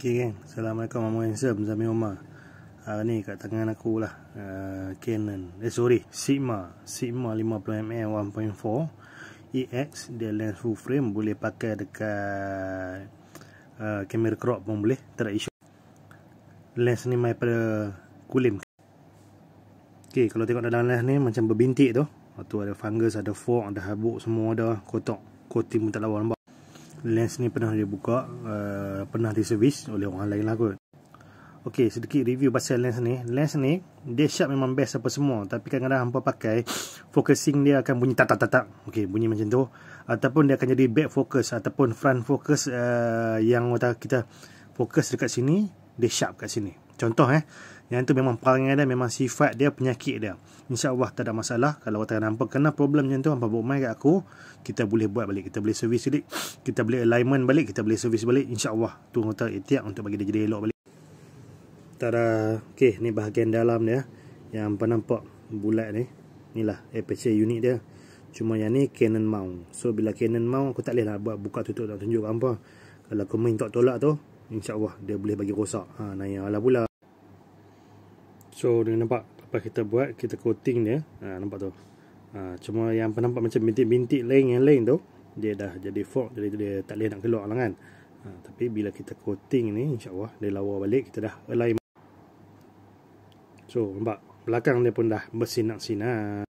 Okay, gang. Assalamualaikum Mama Handsome Zami Omar Hari ni kat tangan aku lah uh, Canon Eh sorry Sigma Sigma 50mm 1.4 EX Dia lens full frame Boleh pakai dekat uh, Kamera uh, crop pun boleh Tak isu Lens ni main pada Kulim Okay kalau tengok dalam lens ni Macam berbintik tu Lepas ada fungus Ada fog Ada habuk Semua ada kotak Coating pun tak lawa nampak lens ni pernah dia buka uh, pernah diservis oleh orang lain lah kot ok sedikit review pasal lens ni lens ni dia sharp memang best apa semua tapi kadang-kadang hampa pakai focusing dia akan bunyi tak-tak-tak. ok bunyi macam tu ataupun dia akan jadi back focus ataupun front focus uh, yang kita fokus dekat sini dia sharp kat sini contoh eh yang tu memang perangai dia memang sifat dia penyakit dia insyaallah tak ada masalah kalau orang nampak kena problem macam tu apa buat mai kat aku kita boleh buat balik kita boleh servis balik kita boleh alignment balik kita boleh servis balik insyaallah tu motor etiak untuk bagi dia jadi elok balik tada okay, ni bahagian dalam dia yang apa nampak bulat ni inilah aperture unit dia cuma yang ni Canon mount so bila Canon mount aku tak boleh lah buat buka tutup nak tunjuk apa kalau aku main tolak tu insyaallah dia boleh bagi rosak ha, Nah, yang lah pula So dia nampak apa kita buat Kita coating dia ha, Nampak tu ha, Cuma yang penampak macam bintik-bintik lain yang lain tu Dia dah jadi fork Jadi dia tak boleh nak keluar lah kan ha, Tapi bila kita coating ni Allah dia lawa balik Kita dah align So nampak Belakang dia pun dah bersinak-sinak